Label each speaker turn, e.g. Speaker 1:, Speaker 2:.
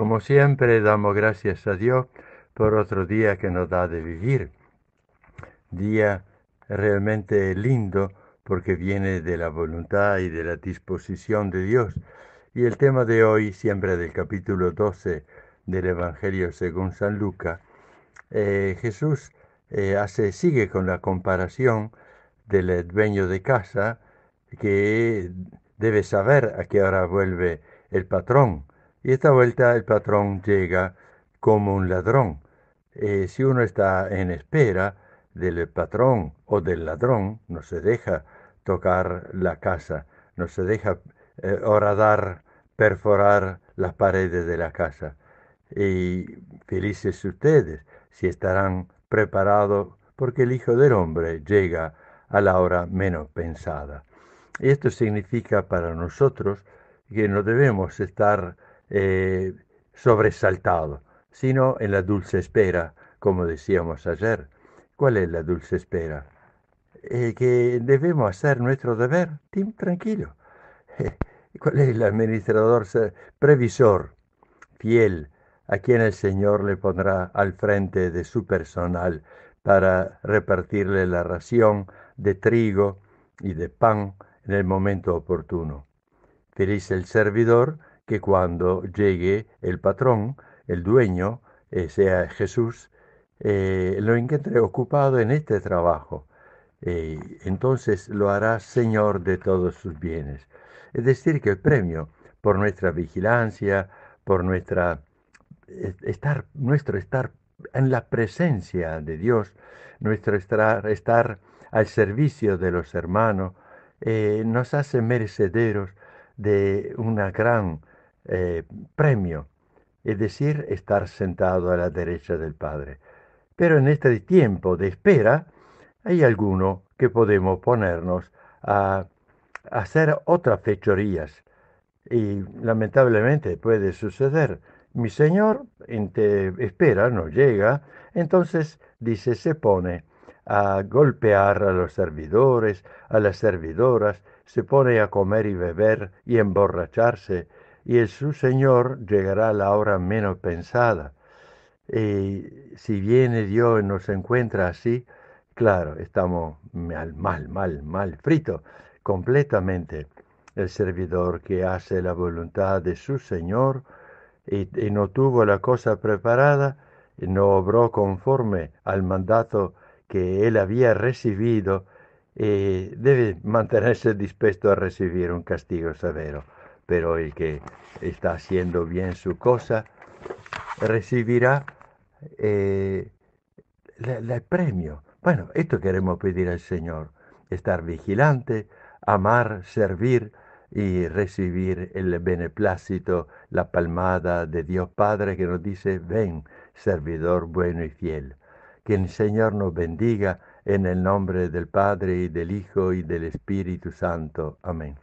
Speaker 1: Como siempre, damos gracias a Dios por otro día que nos da de vivir. Día realmente lindo porque viene de la voluntad y de la disposición de Dios. Y el tema de hoy, siempre del capítulo 12 del Evangelio según San Luca, eh, Jesús eh, hace, sigue con la comparación del dueño de casa que debe saber a qué hora vuelve el patrón y esta vuelta el patrón llega como un ladrón. Eh, si uno está en espera del patrón o del ladrón, no se deja tocar la casa, no se deja oradar, eh, horadar, perforar las paredes de la casa. Y felices ustedes si estarán preparados porque el Hijo del Hombre llega a la hora menos pensada. Esto significa para nosotros que no debemos estar eh, sobresaltado, sino en la dulce espera, como decíamos ayer. ¿Cuál es la dulce espera? Eh, que debemos hacer nuestro deber, tranquilo. ¿Cuál es el administrador previsor, fiel, a quien el Señor le pondrá al frente de su personal para repartirle la ración de trigo y de pan en el momento oportuno? Feliz el servidor que cuando llegue el patrón, el dueño, eh, sea Jesús, eh, lo encuentre ocupado en este trabajo. Eh, entonces lo hará Señor de todos sus bienes. Es decir, que el premio por nuestra vigilancia, por nuestra, estar, nuestro estar en la presencia de Dios, nuestro estar, estar al servicio de los hermanos, nos hace merecederos de una gran eh, premio, es decir, estar sentado a la derecha del Padre. Pero en este tiempo de espera hay alguno que podemos ponernos a hacer otras fechorías. Y lamentablemente puede suceder. Mi Señor espera, no llega, entonces dice, se pone a golpear a los servidores, a las servidoras, se pone a comer y beber y emborracharse y el su Señor llegará a la hora menos pensada. y eh, si viene Dios y nos encuentra así, claro, estamos mal, mal, mal, mal frito, completamente. El servidor que hace la voluntad de su Señor y, eh, eh, no tuvo la cosa preparada, no obró conforme al mandato que él había recibido, debe mantenerse dispuesto a recibir un castigo severo pero el que está haciendo bien su cosa recibirá eh, el premio. Bueno, esto queremos pedir al Señor, estar vigilante, amar, servir y recibir el beneplácito, la palmada de Dios Padre que nos dice, ven, servidor bueno y fiel. Que el Señor nos bendiga en el nombre del Padre y del Hijo y del Espíritu Santo. Amén.